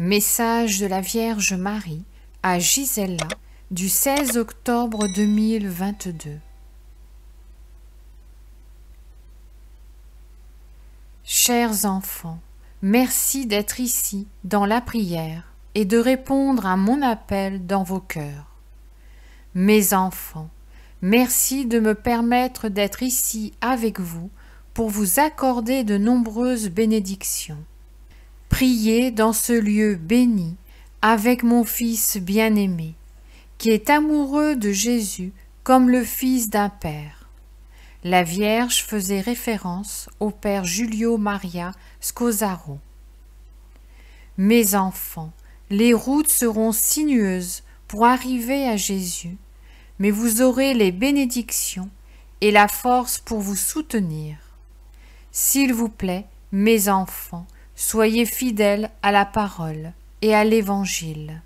Message de la Vierge Marie à Gisella du 16 octobre 2022. Chers enfants, merci d'être ici dans la prière et de répondre à mon appel dans vos cœurs. Mes enfants, merci de me permettre d'être ici avec vous pour vous accorder de nombreuses bénédictions. « Priez dans ce lieu béni avec mon Fils bien-aimé, qui est amoureux de Jésus comme le Fils d'un Père. La Vierge faisait référence au Père Julio Maria Scosaro. « Mes enfants, les routes seront sinueuses pour arriver à Jésus, mais vous aurez les bénédictions et la force pour vous soutenir. S'il vous plaît, mes enfants, Soyez fidèles à la parole et à l'Évangile.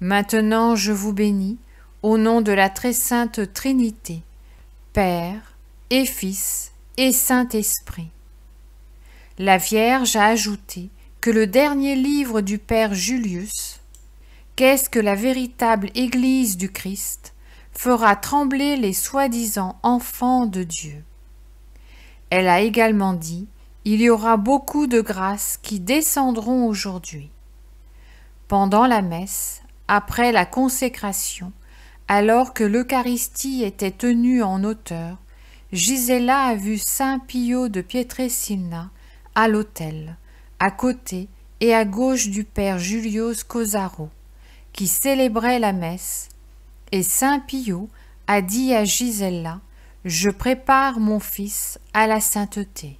Maintenant je vous bénis au nom de la très sainte Trinité, Père et Fils et Saint-Esprit. La Vierge a ajouté que le dernier livre du Père Julius, Qu'est-ce que la véritable Église du Christ, fera trembler les soi-disant enfants de Dieu. Elle a également dit il y aura beaucoup de grâces qui descendront aujourd'hui. Pendant la messe, après la consécration, alors que l'Eucharistie était tenue en hauteur, Gisela a vu Saint Pio de Pietresina à l'autel, à côté et à gauche du père Julius Cosaro, qui célébrait la messe, et Saint Pio a dit à Gisella Je prépare mon fils à la sainteté.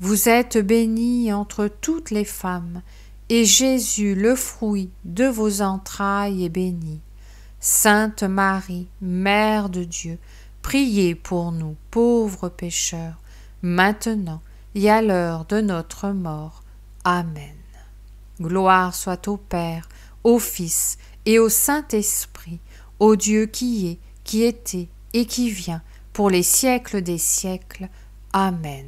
Vous êtes bénie entre toutes les femmes, et Jésus, le fruit de vos entrailles, est béni. Sainte Marie, Mère de Dieu, priez pour nous pauvres pécheurs, maintenant et à l'heure de notre mort. Amen. Gloire soit au Père, au Fils et au Saint-Esprit, au Dieu qui est, qui était et qui vient, pour les siècles des siècles. Amen.